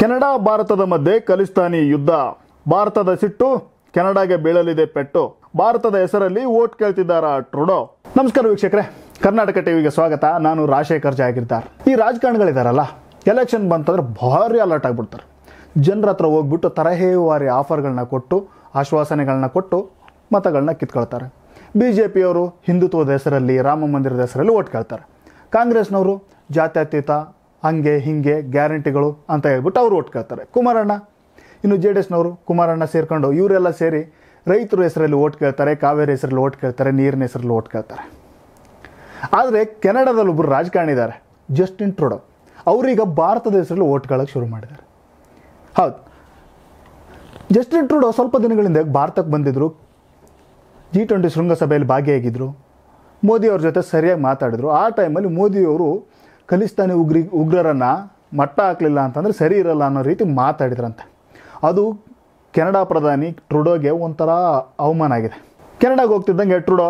Canada ಭಾರತದ ಮಧ್ಯೆ ಖಲಿಸ್ತಾನಿ ಯುದ್ಧ ಭಾರತದ ಸಿಟ್ಟು ಕೆನಡಾಗೆ ಬೀಳಲಿದೆ ಪೆಟ್ಟು ಭಾರತದ ಹೆಸರಲ್ಲಿ ಓಟ್ ಕೇಳ್ತಿದ್ದಾರ ಟ್ರುಡೋ ನಮಸ್ಕಾರ ವೀಕ್ಷಕರೇ ಕರ್ನಾಟಕ ಟಿವಿಗೆ ಸ್ವಾಗತ ನಾನು ರಾಜಶೇಖರ್ ಜಾಗಿರ್ದಾರ್ ಈ ರಾಜಕಾರಣಿಗಳಿದಾರಲ್ಲ ಎಲೆಕ್ಷನ್ ಬಂತಂದ್ರೆ ಭಾರಿ ಅಲರ್ಟ್ ಆಗಿಬಿಡ್ತಾರೆ ಜನರ ಹತ್ರ ಹೋಗ್ಬಿಟ್ಟು ತರಹೇವಾರಿ ಆಫರ್ಗಳನ್ನ ಕೊಟ್ಟು ಆಶ್ವಾಸನೆಗಳನ್ನ ಕೊಟ್ಟು ಮತಗಳನ್ನ ಕಿತ್ಕೊಳ್ತಾರೆ ಬಿ ಜೆ ಪಿಯವರು ಹಿಂದುತ್ವದ ಹೆಸರಲ್ಲಿ ರಾಮ ಮಂದಿರದ ಹೆಸರಲ್ಲಿ ಓಟ್ ಕೇಳ್ತಾರೆ ಕಾಂಗ್ರೆಸ್ನವರು ಜಾತ್ಯತೀತ ಹಂಗೆ ಹಿಂಗೆ ಗ್ಯಾರಂಟಿಗಳು ಅಂತ ಹೇಳ್ಬಿಟ್ಟು ಅವರು ಓಟ್ ಕುಮಾರಣ್ಣ ಇನ್ನು ಜೆ ಡಿ ಎಸ್ನವರು ಕುಮಾರಣ್ಣ ಸೇರ್ಕೊಂಡು ಇವರೆಲ್ಲ ಸೇರಿ ರೈತರ ಹೆಸರಲ್ಲಿ ಓಟ್ ಕೇಳ್ತಾರೆ ಕಾವೇರಿ ಹೆಸರಲ್ಲಿ ಓಟ್ ಕೇಳ್ತಾರೆ ನೀರಿನ ಹೆಸರಲ್ಲಿ ಓಟ್ ಕೇಳ್ತಾರೆ ಆದರೆ ಕೆನಡಾದಲ್ಲಿ ಒಬ್ಬರು ರಾಜಕಾರಣಿ ಇದ್ದಾರೆ ಜಸ್ಟಿನ್ ಟ್ರೂಡೋ ಅವರೀಗ ಭಾರತದ ಹೆಸರಲ್ಲಿ ಓಟ್ ಶುರು ಮಾಡಿದ್ದಾರೆ ಹೌದು ಜಸ್ಟಿನ್ ಟ್ರೂಡೋ ಸ್ವಲ್ಪ ದಿನಗಳಿಂದ ಭಾರತಕ್ಕೆ ಬಂದಿದ್ದರು ಜಿ ಟ್ವೆಂಟಿ ಶೃಂಗಸಭೆಯಲ್ಲಿ ಭಾಗಿಯಾಗಿದ್ದರು ಮೋದಿಯವ್ರ ಜೊತೆ ಸರಿಯಾಗಿ ಮಾತಾಡಿದರು ಆ ಟೈಮಲ್ಲಿ ಮೋದಿಯವರು ಖಲಿಸ್ತಾನಿ ಉಗ್ರಿ ಉಗ್ರರನ್ನ ಮಟ್ಟ ಹಾಕಲಿಲ್ಲ ಅಂತಂದರೆ ಸರಿ ಇರಲ್ಲ ಅನ್ನೋ ರೀತಿ ಮಾತಾಡಿದ್ರಂತೆ ಅದು ಕೆನಡಾ ಪ್ರಧಾನಿ ಟ್ರುಡೋಗೆ ಒಂಥರ ಅವಮಾನ ಆಗಿದೆ ಕೆನಡಾಗೆ ಹೋಗ್ತಿದ್ದಂಗೆ ಟ್ರುಡೋ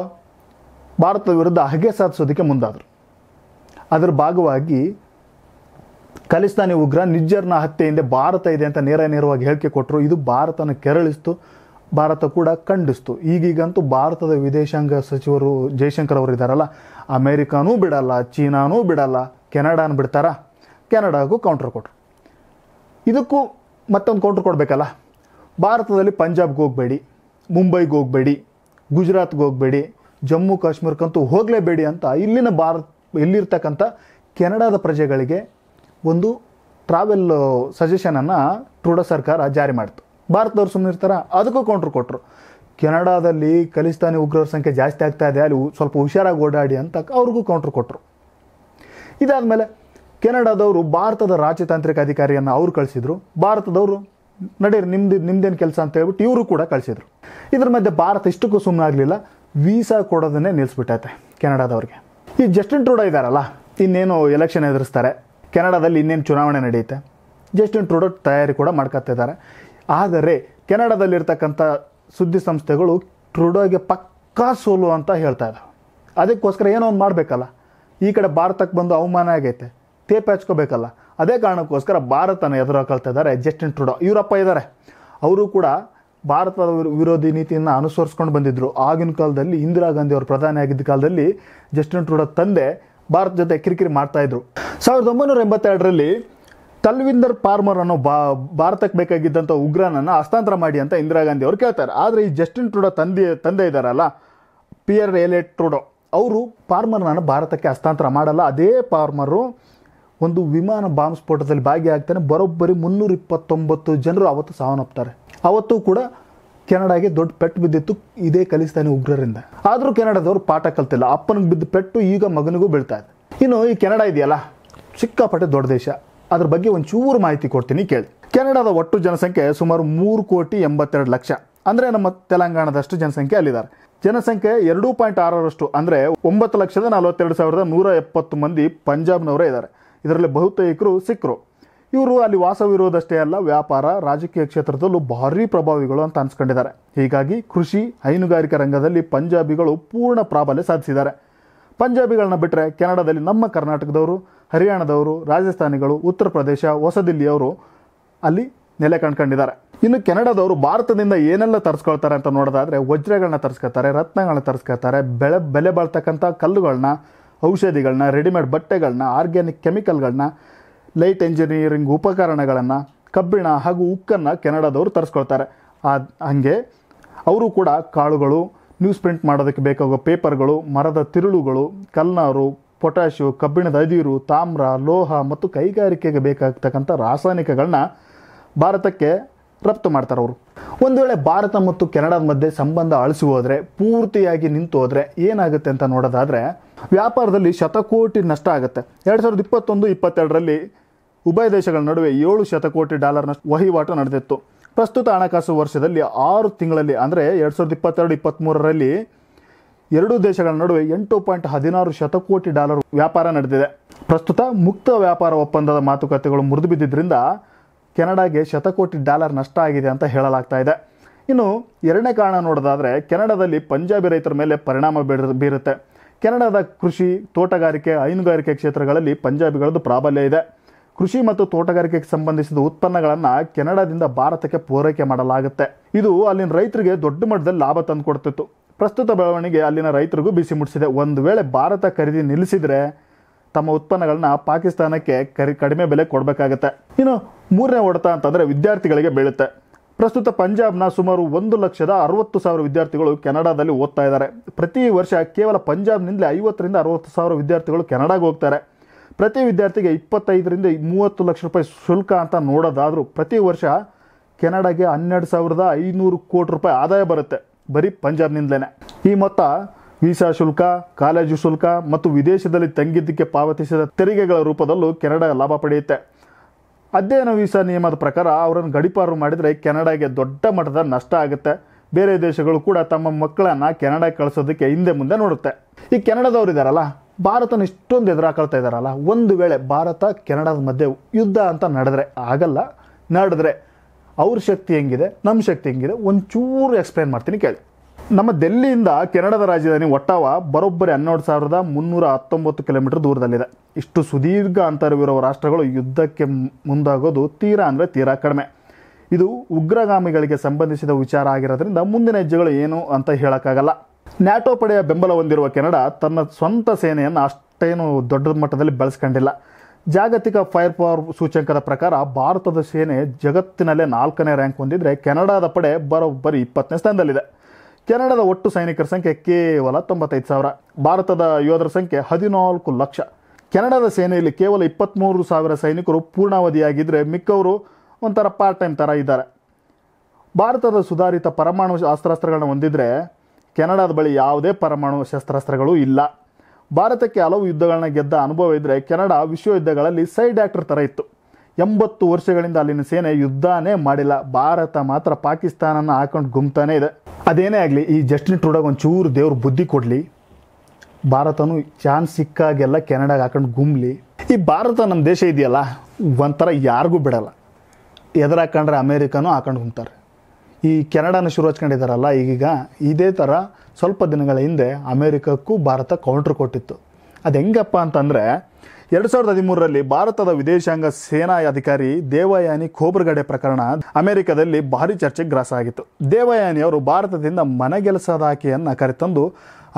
ಭಾರತದ ವಿರುದ್ಧ ಹಗೆ ಸಾಧಿಸೋದಕ್ಕೆ ಮುಂದಾದರು ಅದರ ಭಾಗವಾಗಿ ಖಲಿಸ್ತಾನಿ ಉಗ್ರ ನಿಜ್ಜರ್ನ ಹತ್ಯೆಯಿಂದ ಭಾರತ ಇದೆ ಅಂತ ನೇರ ನೇರವಾಗಿ ಹೇಳಿಕೆ ಕೊಟ್ಟರು ಇದು ಭಾರತನ ಕೆರಳಿಸ್ತು ಭಾರತ ಕೂಡ ಖಂಡಿಸ್ತು ಈಗೀಗಂತೂ ಭಾರತದ ವಿದೇಶಾಂಗ ಸಚಿವರು ಜೈಶಂಕರ್ ಅವರು ಇದ್ದಾರಲ್ಲ ಅಮೇರಿಕಾನೂ ಬಿಡಲ್ಲ ಚೀನಾನೂ ಬಿಡಲ್ಲ ಕೆನಡಾನ ಬಿಡ್ತಾರಾ ಕೆನಡಾಗೂ ಕೌಂಟ್ರ್ ಕೊಟ್ರು ಇದಕ್ಕೂ ಮತ್ತೊಂದು ಕೌಂಟ್ರ್ ಕೊಡಬೇಕಲ್ಲ ಭಾರತದಲ್ಲಿ ಪಂಜಾಬ್ಗೆ ಹೋಗಬೇಡಿ ಮುಂಬೈಗೆ ಹೋಗಬೇಡಿ ಗುಜರಾತ್ಗೆ ಹೋಗಬೇಡಿ ಜಮ್ಮು ಕಾಶ್ಮೀರಕ್ಕಂತೂ ಹೋಗಲೇಬೇಡಿ ಅಂತ ಇಲ್ಲಿನ ಭಾರತ ಇಲ್ಲಿರ್ತಕ್ಕಂಥ ಕೆನಡಾದ ಪ್ರಜೆಗಳಿಗೆ ಒಂದು ಟ್ರಾವೆಲ್ ಸಜೆಷನನ್ನು ಟ್ರೂಡೋ ಸರ್ಕಾರ ಜಾರಿ ಮಾಡಿತು ಭಾರತದವ್ರು ಸುಮ್ಮನೆ ಇರ್ತಾರ ಅದಕ್ಕೂ ಕೌಂಟ್ರ್ ಕೊಟ್ಟರು ಕೆನಡಾದಲ್ಲಿ ಖಲಿಸ್ತಾನಿ ಉಗ್ರರ ಸಂಖ್ಯೆ ಜಾಸ್ತಿ ಆಗ್ತಾ ಇದೆ ಅಲ್ಲಿ ಸ್ವಲ್ಪ ಹುಷಾರಾಗಿ ಓಡಾಡಿ ಅಂತ ಅವ್ರಿಗೂ ಕೌಂಟ್ರ್ ಕೊಟ್ಟರು ಇದಾದಮೇಲೆ ಕೆನಡಾದವರು ಭಾರತದ ರಾಜತಾಂತ್ರಿಕ ಅಧಿಕಾರಿಯನ್ನು ಅವರು ಕಳಿಸಿದ್ರು ಭಾರತದವರು ನಡೀರಿ ನಿಮ್ದು ನಿಮ್ದೇನು ಕೆಲಸ ಅಂತ ಹೇಳ್ಬಿಟ್ಟು ಇವರು ಕೂಡ ಕಳಿಸಿದ್ರು ಇದ್ರ ಮಧ್ಯೆ ಭಾರತ ಇಷ್ಟಕ್ಕೂ ಸುಮ್ಮನೆ ಆಗಲಿಲ್ಲ ವೀಸಾ ಕೊಡೋದನ್ನೇ ನಿಲ್ಲಿಸ್ಬಿಟ್ಟೈತೆ ಕೆನಡಾದವ್ರಿಗೆ ಈ ಜಸ್ಟಿನ್ ಟ್ರೂಡೋ ಇದ್ದಾರಲ್ಲ ಇನ್ನೇನು ಎಲೆಕ್ಷನ್ ಎದುರಿಸ್ತಾರೆ ಕೆನಡಾದಲ್ಲಿ ಇನ್ನೇನು ಚುನಾವಣೆ ನಡೆಯುತ್ತೆ ಜಸ್ಟಿನ್ ಟ್ರೂಡೋ ತಯಾರಿ ಕೂಡ ಮಾಡ್ಕೊತಾ ಇದ್ದಾರೆ ಆದರೆ ಕೆನಡಾದಲ್ಲಿರ್ತಕ್ಕಂಥ ಸುದ್ದಿ ಸಂಸ್ಥೆಗಳು ಟ್ರೂಡೋಗೆ ಪಕ್ಕಾ ಸೋಲು ಅಂತ ಹೇಳ್ತಾ ಇದ್ದಾವೆ ಅದಕ್ಕೋಸ್ಕರ ಏನೋ ಒಂದು ಮಾಡಬೇಕಲ್ಲ ಈ ಕಡೆ ಭಾರತಕ್ಕೆ ಬಂದು ಅವಮಾನ ಆಗೈತೆ ತೇಪೆ ಹಚ್ಕೋಬೇಕಲ್ಲ ಅದೇ ಕಾರಣಕ್ಕೋಸ್ಕರ ಭಾರತನ ಎದುರಾಕಲ್ತಾ ಇದ್ದಾರೆ ಜಸ್ಟಿನ್ ಟ್ರುಡೋ ಇವರಪ್ಪ ಇದ್ದಾರೆ ಅವರು ಕೂಡ ಭಾರತದ ವಿರೋಧಿ ನೀತಿಯನ್ನು ಅನುಸರಿಸ್ಕೊಂಡು ಬಂದಿದ್ದರು ಆಗಿನ ಕಾಲದಲ್ಲಿ ಇಂದಿರಾ ಗಾಂಧಿ ಅವರು ಪ್ರಧಾನಿ ಆಗಿದ್ದ ಕಾಲದಲ್ಲಿ ಜಸ್ಟಿನ್ ಟ್ರುಡೋ ತಂದೆ ಭಾರತ ಜೊತೆ ಕಿರಿಕಿರಿ ಮಾಡ್ತಾಯಿದ್ರು ಸಾವಿರದ ಒಂಬೈನೂರ ಎಂಬತ್ತೆರಡರಲ್ಲಿ ತಲ್ವಿಂದರ್ ಪಾರ್ಮರ್ ಅನ್ನೋ ಬಾ ಭಾರತಕ್ಕೆ ಬೇಕಾಗಿದ್ದಂಥ ಉಗ್ರನನ್ನು ಹಸ್ತಾಂತರ ಮಾಡಿ ಅಂತ ಇಂದಿರಾ ಗಾಂಧಿ ಅವರು ಕೇಳ್ತಾರೆ ಆದರೆ ಈ ಜಸ್ಟಿನ್ ಟ್ರುಡೋ ತಂದೆ ತಂದೆ ಇದ್ದಾರಲ್ಲ ಪಿ ಆರ್ ಎಲ್ ಅವರು ಪಾರ್ಮರ್ನ ಭಾರತಕ್ಕೆ ಹಸ್ತಾಂತರ ಮಾಡಲ್ಲ ಅದೇ ಪಾರ್ಮರು ಒಂದು ವಿಮಾನ ಬಾಂಬ್ ಸ್ಫೋಟದಲ್ಲಿ ಭಾಗಿಯಾಗ್ತಾನೆ ಬರೋಬ್ಬರಿ ಮುನ್ನೂರ ಇಪ್ಪತ್ತೊಂಬತ್ತು ಜನರು ಅವತ್ತು ಸಾವನ್ನಪ್ತಾರೆ ಅವತ್ತು ಕೂಡ ಕೆನಡಾಗೆ ದೊಡ್ಡ ಪೆಟ್ಟು ಬಿದ್ದಿತ್ತು ಇದೇ ಕಲಿಸ್ತಾನೆ ಉಗ್ರರಿಂದ ಆದರೂ ಕೆನಡಾದವರು ಪಾಠ ಕಲ್ತಿಲ್ಲ ಅಪ್ಪನಿಗೆ ಬಿದ್ದ ಪೆಟ್ಟು ಈಗ ಮಗನಿಗೂ ಬೀಳ್ತಾ ಇದೆ ಇನ್ನು ಈ ಕೆನಡಾ ಇದೆಯಲ್ಲ ಸಿಕ್ಕಾಪಟ್ಟೆ ದೊಡ್ಡ ದೇಶ ಅದ್ರ ಬಗ್ಗೆ ಒಂಚೂರು ಮಾಹಿತಿ ಕೊಡ್ತೀನಿ ಕೇಳಿ ಕೆನಡಾದ ಒಟ್ಟು ಜನಸಂಖ್ಯೆ ಸುಮಾರು ಮೂರು ಕೋಟಿ ಎಂಬತ್ತೆರಡು ಲಕ್ಷ ಅಂದರೆ ನಮ್ಮ ತೆಲಂಗಾಣದಷ್ಟು ಜನಸಂಖ್ಯೆ ಅಲ್ಲಿದ್ದಾರೆ ಜನಸಂಖ್ಯೆ ಎರಡು ಪಾಯಿಂಟ್ ಆರರಷ್ಟು ಅಂದರೆ ಒಂಬತ್ತು ಲಕ್ಷದ ನಲವತ್ತೆರಡು ಸಾವಿರದ ನೂರ ಎಪ್ಪತ್ತು ಮಂದಿ ಪಂಜಾಬ್ನವರೇ ಇದ್ದಾರೆ ಇದರಲ್ಲಿ ಬಹುತೇಕರು ಸಿಖ್ರು ಇವರು ಅಲ್ಲಿ ವಾಸವಿರುವುದಷ್ಟೇ ಅಲ್ಲ ವ್ಯಾಪಾರ ರಾಜಕೀಯ ಕ್ಷೇತ್ರದಲ್ಲೂ ಭಾರಿ ಪ್ರಭಾವಿಗಳು ಅಂತ ಅನ್ಸ್ಕೊಂಡಿದ್ದಾರೆ ಹೀಗಾಗಿ ಕೃಷಿ ಹೈನುಗಾರಿಕಾ ರಂಗದಲ್ಲಿ ಪಂಜಾಬಿಗಳು ಪೂರ್ಣ ಪ್ರಾಬಲ್ಯ ಸಾಧಿಸಿದ್ದಾರೆ ಪಂಜಾಬಿಗಳನ್ನ ಬಿಟ್ಟರೆ ಕೆನಡಾದಲ್ಲಿ ನಮ್ಮ ಕರ್ನಾಟಕದವರು ಹರಿಯಾಣದವರು ರಾಜಸ್ಥಾನಿಗಳು ಉತ್ತರ ಪ್ರದೇಶ ಹೊಸದಿಲ್ಲಿಯವರು ಅಲ್ಲಿ ನೆಲೆ ಕಂಡ್ಕೊಂಡಿದ್ದಾರೆ ಇನ್ನು ಕೆನಡಾದವರು ಭಾರತದಿಂದ ಏನೆಲ್ಲ ತರಿಸ್ಕೊಳ್ತಾರೆ ಅಂತ ನೋಡೋದಾದರೆ ವಜ್ರಗಳನ್ನ ತರಿಸ್ಕೊಳ್ತಾರೆ ರತ್ನಗಳನ್ನ ತರಿಸ್ಕೊಳ್ತಾರೆ ಬೆಳೆ ಬೆಲೆ ಬಾಳ್ತಕ್ಕಂಥ ಕಲ್ಲುಗಳನ್ನ ಔಷಧಿಗಳನ್ನ ರೆಡಿಮೇಡ್ ಬಟ್ಟೆಗಳನ್ನ ಆರ್ಗ್ಯಾನಿಕ್ ಕೆಮಿಕಲ್ಗಳನ್ನ ಲೈಟ್ ಇಂಜಿನಿಯರಿಂಗ್ ಉಪಕರಣಗಳನ್ನು ಕಬ್ಬಿಣ ಹಾಗೂ ಉಕ್ಕನ್ನು ಕೆನಡಾದವರು ತರಿಸ್ಕೊಳ್ತಾರೆ ಆ ಹಾಗೆ ಅವರು ಕೂಡ ಕಾಳುಗಳು ನ್ಯೂಸ್ ಪ್ರಿಂಟ್ ಮಾಡೋದಕ್ಕೆ ಬೇಕಾಗೋ ಪೇಪರ್ಗಳು ಮರದ ತಿರುಳುಗಳು ಕಲ್ನಾರು ಪೊಟ್ಯಾಷು ಕಬ್ಬಿಣದ ಅದಿರು ತಾಮ್ರ ಲೋಹ ಮತ್ತು ಕೈಗಾರಿಕೆಗೆ ಬೇಕಾಗ್ತಕ್ಕಂಥ ರಾಸಾಯನಿಕಗಳನ್ನ ಭಾರತಕ್ಕೆ ರಫ್ತು ಮಾಡ್ತಾರೆ ಅವರು ಒಂದು ವೇಳೆ ಭಾರತ ಮತ್ತು ಕೆನಡಾದ ಮಧ್ಯೆ ಸಂಬಂಧ ಅಳಿಸಿ ಹೋದರೆ ಪೂರ್ತಿಯಾಗಿ ನಿಂತು ಹೋದರೆ ಏನಾಗುತ್ತೆ ಅಂತ ನೋಡೋದಾದರೆ ವ್ಯಾಪಾರದಲ್ಲಿ ಶತಕೋಟಿ ನಷ್ಟ ಆಗುತ್ತೆ ಎರಡು ಸಾವಿರದ ಇಪ್ಪತ್ತೊಂದು ಇಪ್ಪತ್ತೆರಡರಲ್ಲಿ ಉಭಯ ದೇಶಗಳ ನಡುವೆ ಏಳು ಶತಕೋಟಿ ಡಾಲರ್ನಷ್ಟು ವಹಿವಾಟು ನಡೆದಿತ್ತು ಪ್ರಸ್ತುತ ಹಣಕಾಸು ವರ್ಷದಲ್ಲಿ ಆರು ತಿಂಗಳಲ್ಲಿ ಅಂದರೆ ಎರಡು ಸಾವಿರದ ಇಪ್ಪತ್ತೆರಡು ಇಪ್ಪತ್ತ್ಮೂರರಲ್ಲಿ ಎರಡೂ ದೇಶಗಳ ನಡುವೆ ಎಂಟು ಪಾಯಿಂಟ್ ಹದಿನಾರು ಶತಕೋಟಿ ಡಾಲರ್ ವ್ಯಾಪಾರ ನಡೆದಿದೆ ಪ್ರಸ್ತುತ ಮುಕ್ತ ವ್ಯಾಪಾರ ಒಪ್ಪಂದದ ಮಾತುಕತೆಗಳು ಮುರಿದು ಬಿದ್ದಿದ್ದರಿಂದ ಕೆನಡಾಗೆ ಶತಕೋಟಿ ಡಾಲರ್ ನಷ್ಟ ಆಗಿದೆ ಅಂತ ಹೇಳಲಾಗ್ತಾ ಇದೆ ಇನ್ನು ಎರಡನೇ ಕಾರಣ ನೋಡೋದಾದರೆ ಕೆನಡಾದಲ್ಲಿ ಪಂಜಾಬಿ ರೈತರ ಮೇಲೆ ಪರಿಣಾಮ ಬೀರುತ್ತೆ ಕೆನಡಾದ ಕೃಷಿ ತೋಟಗಾರಿಕೆ ಹೈನುಗಾರಿಕೆ ಕ್ಷೇತ್ರಗಳಲ್ಲಿ ಪಂಜಾಬಿಗಳದ್ದು ಪ್ರಾಬಲ್ಯ ಇದೆ ಕೃಷಿ ಮತ್ತು ತೋಟಗಾರಿಕೆಗೆ ಸಂಬಂಧಿಸಿದ ಉತ್ಪನ್ನಗಳನ್ನು ಕೆನಡಾದಿಂದ ಭಾರತಕ್ಕೆ ಪೂರೈಕೆ ಮಾಡಲಾಗುತ್ತೆ ಇದು ಅಲ್ಲಿನ ರೈತರಿಗೆ ದೊಡ್ಡ ಮಟ್ಟದಲ್ಲಿ ಲಾಭ ತಂದುಕೊಡ್ತಿತ್ತು ಪ್ರಸ್ತುತ ಬೆಳವಣಿಗೆ ಅಲ್ಲಿನ ರೈತರಿಗೂ ಬಿಸಿ ಮುಟ್ಟಿಸಿದೆ ಒಂದು ವೇಳೆ ಭಾರತ ಖರೀದಿ ನಿಲ್ಲಿಸಿದರೆ ತಮ್ಮ ಉತ್ಪನ್ನಗಳನ್ನ ಪಾಕಿಸ್ತಾನಕ್ಕೆ ಕರಿ ಕಡಿಮೆ ಬೆಲೆ ಕೊಡಬೇಕಾಗತ್ತೆ ಇನ್ನು ಮೂರನೇ ಹೊಡೆತ ಅಂತಂದರೆ ವಿದ್ಯಾರ್ಥಿಗಳಿಗೆ ಬೀಳುತ್ತೆ ಪ್ರಸ್ತುತ ಪಂಜಾಬ್ನ ಸುಮಾರು ಒಂದು ಲಕ್ಷದ ಅರವತ್ತು ಸಾವಿರ ವಿದ್ಯಾರ್ಥಿಗಳು ಕೆನಡಾದಲ್ಲಿ ಓದ್ತಾ ಇದ್ದಾರೆ ಪ್ರತಿ ವರ್ಷ ಕೇವಲ ಪಂಜಾಬ್ನಿಂದಲೇ ಐವತ್ತರಿಂದ ಅರವತ್ತು ಸಾವಿರ ವಿದ್ಯಾರ್ಥಿಗಳು ಕೆನಡಾಗೆ ಹೋಗ್ತಾರೆ ಪ್ರತಿ ವಿದ್ಯಾರ್ಥಿಗೆ ಇಪ್ಪತ್ತೈದರಿಂದ ಮೂವತ್ತು ಲಕ್ಷ ರೂಪಾಯಿ ಶುಲ್ಕ ಅಂತ ನೋಡೋದಾದರೂ ಪ್ರತಿ ವರ್ಷ ಕೆನಡಾಗೆ ಹನ್ನೆರಡು ಸಾವಿರದ ಐನೂರು ಕೋಟಿ ರೂಪಾಯಿ ಆದಾಯ ಬರುತ್ತೆ ಬರೀ ಪಂಜಾಬ್ನಿಂದಲೇ ಈ ಮೊತ್ತ ವೀಸಾ ಶುಲ್ಕ ಕಾಲೇಜು ಶುಲ್ಕ ಮತ್ತು ವಿದೇಶದಲ್ಲಿ ತಂಗಿದ್ದಕ್ಕೆ ಪಾವತಿಸಿದ ತೆರಿಗೆಗಳ ರೂಪದಲ್ಲೂ ಕೆನಡಾ ಲಾಭ ಪಡೆಯುತ್ತೆ ಅಧ್ಯಯನ ವೀಸಾ ನಿಯಮದ ಪ್ರಕಾರ ಅವರನ್ನು ಗಡಿಪಾರು ಮಾಡಿದರೆ ಕೆನಡಾಗೆ ದೊಡ್ಡ ಮಟ್ಟದ ನಷ್ಟ ಆಗುತ್ತೆ ಬೇರೆ ದೇಶಗಳು ಕೂಡ ತಮ್ಮ ಮಕ್ಕಳನ್ನು ಕೆನಡಾ ಕಳಿಸೋದಕ್ಕೆ ಹಿಂದೆ ಮುಂದೆ ನೋಡುತ್ತೆ ಈ ಕೆನಡಾದವರು ಇದ್ದಾರಲ್ಲ ಭಾರತನ ಇಷ್ಟೊಂದು ಎದುರಾಕಳ್ತಾ ಇದ್ದಾರಲ್ಲ ಒಂದು ವೇಳೆ ಭಾರತ ಕೆನಡಾದ ಮಧ್ಯೆ ಯುದ್ಧ ಅಂತ ನಡೆದ್ರೆ ಆಗಲ್ಲ ನಡೆದ್ರೆ ಅವ್ರ ಶಕ್ತಿ ಹೆಂಗಿದೆ ನಮ್ಮ ಶಕ್ತಿ ಹೆಂಗಿದೆ ಒಂಚೂರು ಎಕ್ಸ್ಪ್ಲೇನ್ ಮಾಡ್ತೀನಿ ಕೇಳಿ ನಮ್ಮ ದೆಲ್ಲಿಯಿಂದ ಕೆನಡಾದ ರಾಜಧಾನಿ ಒಟ್ಟಾವ ಬರೋಬ್ಬರಿ ಹನ್ನೆರಡು ಸಾವಿರದ ಮುನ್ನೂರ ಹತ್ತೊಂಬತ್ತು ಕಿಲೋಮೀಟರ್ ದೂರದಲ್ಲಿದೆ ಇಷ್ಟು ಸುದೀರ್ಘ ಅಂತರವಿರುವ ರಾಷ್ಟ್ರಗಳು ಯುದ್ಧಕ್ಕೆ ಮುಂದಾಗೋದು ತೀರಾ ಅಂದರೆ ತೀರಾ ಕಡಿಮೆ ಇದು ಉಗ್ರಗಾಮಿಗಳಿಗೆ ಸಂಬಂಧಿಸಿದ ವಿಚಾರ ಆಗಿರೋದ್ರಿಂದ ಮುಂದಿನ ಹೆಜ್ಜೆಗಳು ಏನು ಅಂತ ಹೇಳೋಕ್ಕಾಗಲ್ಲ ನ್ಯಾಟೋ ಪಡೆಯ ಬೆಂಬಲ ಹೊಂದಿರುವ ಕೆನಡಾ ತನ್ನ ಸ್ವಂತ ಸೇನೆಯನ್ನು ಅಷ್ಟೇನು ದೊಡ್ಡ ಮಟ್ಟದಲ್ಲಿ ಬೆಳೆಸ್ಕೊಂಡಿಲ್ಲ ಜಾಗತಿಕ ಫೈರ್ ಪವರ್ ಸೂಚ್ಯಂಕದ ಪ್ರಕಾರ ಭಾರತದ ಸೇನೆ ಜಗತ್ತಿನಲ್ಲೇ ನಾಲ್ಕನೇ ರ್ಯಾಂಕ್ ಹೊಂದಿದ್ರೆ ಕೆನಡಾದ ಪಡೆ ಬರೋಬ್ಬರಿ ಇಪ್ಪತ್ತನೇ ಸ್ಥಾನದಲ್ಲಿದೆ ಕೆನಡಾದ ಒಟ್ಟು ಸೈನಿಕರ ಸಂಖ್ಯೆ ಕೇವಲ ತೊಂಬತ್ತೈದು ಸಾವಿರ ಭಾರತದ ಯೋಧರ ಸಂಖ್ಯೆ ಹದಿನಾಲ್ಕು ಲಕ್ಷ ಕೆನಡಾದ ಸೇನೆಯಲ್ಲಿ ಕೇವಲ ಇಪ್ಪತ್ತ್ಮೂರು ಸಾವಿರ ಸೈನಿಕರು ಪೂರ್ಣಾವಧಿಯಾಗಿದ್ದರೆ ಮಿಕ್ಕವರು ಒಂಥರ ಪಾರ್ಟ್ ಟೈಮ್ ಥರ ಇದ್ದಾರೆ ಭಾರತದ ಸುಧಾರಿತ ಪರಮಾಣು ಅಸ್ತ್ರಾಸ್ತ್ರಗಳನ್ನು ಹೊಂದಿದರೆ ಕೆನಡಾದ ಬಳಿ ಯಾವುದೇ ಪರಮಾಣು ಶಸ್ತ್ರಾಸ್ತ್ರಗಳು ಇಲ್ಲ ಭಾರತಕ್ಕೆ ಹಲವು ಯುದ್ಧಗಳನ್ನ ಗೆದ್ದ ಅನುಭವ ಇದ್ದರೆ ಕೆನಡಾ ವಿಶ್ವ ಯುದ್ಧಗಳಲ್ಲಿ ಸೈಡ್ ಆ್ಯಕ್ಟರ್ ಥರ ಇತ್ತು ಎಂಬತ್ತು ವರ್ಷಗಳಿಂದ ಅಲ್ಲಿನ ಸೇನೆ ಯುದ್ಧನೇ ಮಾಡಿಲ್ಲ ಭಾರತ ಮಾತ್ರ ಪಾಕಿಸ್ತಾನನ ಹಾಕೊಂಡು ಗುಮ್ತಾನೇ ಇದೆ ಅದೇನೇ ಆಗಲಿ ಈ ಜಸ್ಟಿನ್ ಟ್ರೂಡಾಗ ಒಂಚೂರು ದೇವ್ರ ಬುದ್ಧಿ ಕೊಡಲಿ ಭಾರತನೂ ಚಾನ್ಸ್ ಸಿಕ್ಕಾಗೆಲ್ಲ ಕೆನಡಾಗೆ ಹಾಕೊಂಡು ಗುಮ್ಲಿ ಈ ಭಾರತ ನಮ್ಮ ದೇಶ ಇದೆಯಲ್ಲ ಒಂಥರ ಯಾರಿಗೂ ಬಿಡಲ್ಲ ಎದುರಾಕಂಡ್ರೆ ಅಮೇರಿಕನೂ ಹಾಕೊಂಡು ಗುಮ್ತಾರೆ ಈ ಕೆನಡಾನ ಶುರು ಹಚ್ಕೊಂಡಿದ್ದಾರಲ್ಲ ಈಗೀಗ ಇದೇ ಥರ ಸ್ವಲ್ಪ ದಿನಗಳ ಹಿಂದೆ ಅಮೇರಿಕಕ್ಕೂ ಭಾರತ ಕೌಂಟ್ರ್ ಕೊಟ್ಟಿತ್ತು ಅದು ಹೆಂಗಪ್ಪ ಅಂತಂದರೆ ಎರಡ್ ಸಾವಿರದ ಹದಿಮೂರರಲ್ಲಿ ಭಾರತದ ವಿದೇಶಾಂಗ ಸೇನಾ ಅಧಿಕಾರಿ ದೇವಯಾನಿ ಖೋಬ್ರಗಡೆ ಪ್ರಕರಣ ಅಮೆರಿಕದಲ್ಲಿ ಭಾರಿ ಚರ್ಚೆಗೆ ಗ್ರಾಸ ಆಗಿತ್ತು ದೇವಯಾನಿ ಅವರು ಭಾರತದಿಂದ ಮನೆಗೆಲಸದ ಆಕೆಯನ್ನು ಕರೆತಂದು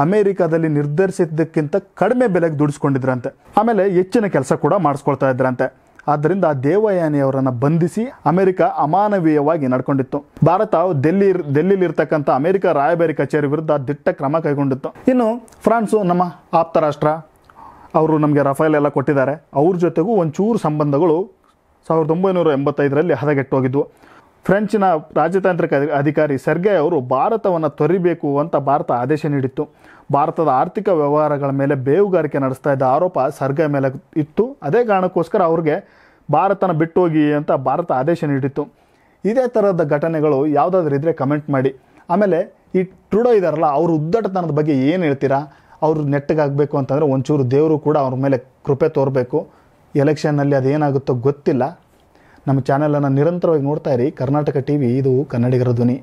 ಅಮೆರಿಕದಲ್ಲಿ ನಿರ್ಧರಿಸಿದ್ದಕ್ಕಿಂತ ಕಡಿಮೆ ಬೆಲೆಗೆ ದುಡಿಸ್ಕೊಂಡಿದ್ರಂತೆ ಆಮೇಲೆ ಹೆಚ್ಚಿನ ಕೆಲಸ ಕೂಡ ಮಾಡಿಸ್ಕೊಳ್ತಾ ಇದ್ರಂತೆ ಆದ್ದರಿಂದ ದೇವಯಾನಿ ಅವರನ್ನು ಬಂಧಿಸಿ ಅಮೆರಿಕ ಅಮಾನವೀಯವಾಗಿ ನಡ್ಕೊಂಡಿತ್ತು ಭಾರತ ದೆಲ್ಲಿ ದೆಲ್ಲಿಲಿರ್ತಕ್ಕಂಥ ಅಮೆರಿಕ ರಾಯಭಾರಿ ಕಚೇರಿ ವಿರುದ್ಧ ದಿಟ್ಟ ಕ್ರಮ ಕೈಗೊಂಡಿತ್ತು ಇನ್ನು ಫ್ರಾನ್ಸು ನಮ್ಮ ಆಪ್ತ ರಾಷ್ಟ್ರ ಅವರು ನಮಗೆ ರಫೇಲ್ ಎಲ್ಲ ಕೊಟ್ಟಿದ್ದಾರೆ ಅವ್ರ ಜೊತೆಗೂ ಒಂಚೂರು ಸಂಬಂಧಗಳು ಸಾವಿರದ ಒಂಬೈನೂರ ಎಂಬತ್ತೈದರಲ್ಲಿ ಹದಗೆಟ್ಟೋಗಿದ್ವು ಫ್ರೆಂಚಿನ ರಾಜತಾಂತ್ರಿಕ ಅಧಿಕಾರಿ ಸರ್ಗೆ ಅವರು ಭಾರತವನ್ನು ತೊರಿಬೇಕು ಅಂತ ಭಾರತ ಆದೇಶ ನೀಡಿತ್ತು ಭಾರತದ ಆರ್ಥಿಕ ವ್ಯವಹಾರಗಳ ಮೇಲೆ ಬೇವುಗಾರಿಕೆ ನಡೆಸ್ತಾ ಇದ್ದ ಆರೋಪ ಸರ್ಗೆ ಮೇಲೆ ಇತ್ತು ಅದೇ ಕಾರಣಕ್ಕೋಸ್ಕರ ಅವ್ರಿಗೆ ಭಾರತನ ಬಿಟ್ಟೋಗಿ ಅಂತ ಭಾರತ ಆದೇಶ ನೀಡಿತ್ತು ಇದೇ ಥರದ ಘಟನೆಗಳು ಯಾವುದಾದ್ರೂ ಇದ್ದರೆ ಕಮೆಂಟ್ ಮಾಡಿ ಆಮೇಲೆ ಈ ಟ್ರುಡೋ ಇದಾರಲ್ಲ ಅವ್ರ ಉದ್ದಟತನದ ಬಗ್ಗೆ ಏನು ಹೇಳ್ತೀರಾ ಅವರು ನೆಟ್ಟಗಾಗಬೇಕು ಅಂತಂದರೆ ಒಂಚೂರು ದೇವರು ಕೂಡ ಅವ್ರ ಮೇಲೆ ಕೃಪೆ ತೋರಬೇಕು ಎಲೆಕ್ಷನ್ನಲ್ಲಿ ಅದೇನಾಗುತ್ತೋ ಗೊತ್ತಿಲ್ಲ ನಮ್ಮ ಚಾನಲನ್ನು ನಿರಂತರವಾಗಿ ನೋಡ್ತಾ ಇರಿ ಕರ್ನಾಟಕ ಟಿ ವಿ ಇದು ಕನ್ನಡಿಗರ ಧ್ವನಿ